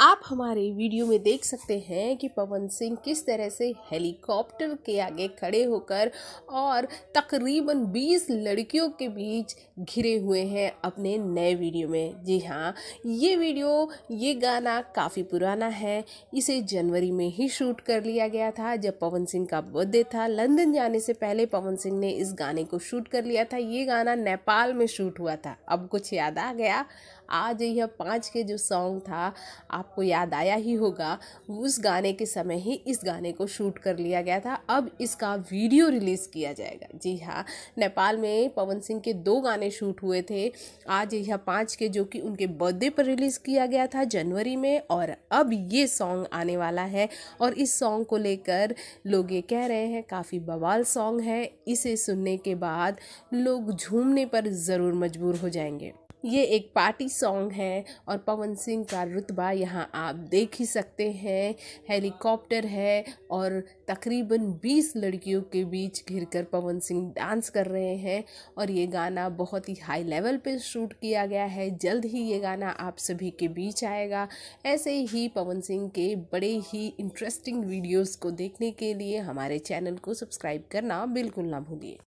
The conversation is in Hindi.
आप हमारे वीडियो में देख सकते हैं कि पवन सिंह किस तरह से हेलीकॉप्टर के आगे खड़े होकर और तकरीबन 20 लड़कियों के बीच घिरे हुए हैं अपने नए वीडियो में जी हाँ ये वीडियो ये गाना काफ़ी पुराना है इसे जनवरी में ही शूट कर लिया गया था जब पवन सिंह का बर्थडे था लंदन जाने से पहले पवन सिंह ने इस गाने को शूट कर लिया था ये गाना नेपाल में शूट हुआ था अब कुछ याद आ गया आज यह पाँच के जो सॉन्ग था आप आपको याद आया ही होगा उस गाने के समय ही इस गाने को शूट कर लिया गया था अब इसका वीडियो रिलीज़ किया जाएगा जी हाँ नेपाल में पवन सिंह के दो गाने शूट हुए थे आज यह पाँच के जो कि उनके बर्थडे पर रिलीज़ किया गया था जनवरी में और अब ये सॉन्ग आने वाला है और इस सॉन्ग को लेकर लोग ये कह रहे हैं काफ़ी बवाल सॉन्ग है इसे सुनने के बाद लोग झूमने पर ज़रूर मजबूर हो जाएंगे ये एक पार्टी सॉन्ग है और पवन सिंह का रुतबा यहाँ आप देख ही सकते हैं हेलीकॉप्टर है और तकरीबन 20 लड़कियों के बीच घिर कर पवन सिंह डांस कर रहे हैं और ये गाना बहुत ही हाई लेवल पे शूट किया गया है जल्द ही ये गाना आप सभी के बीच आएगा ऐसे ही पवन सिंह के बड़े ही इंटरेस्टिंग वीडियोस को देखने के लिए हमारे चैनल को सब्सक्राइब करना बिल्कुल ना भूलिए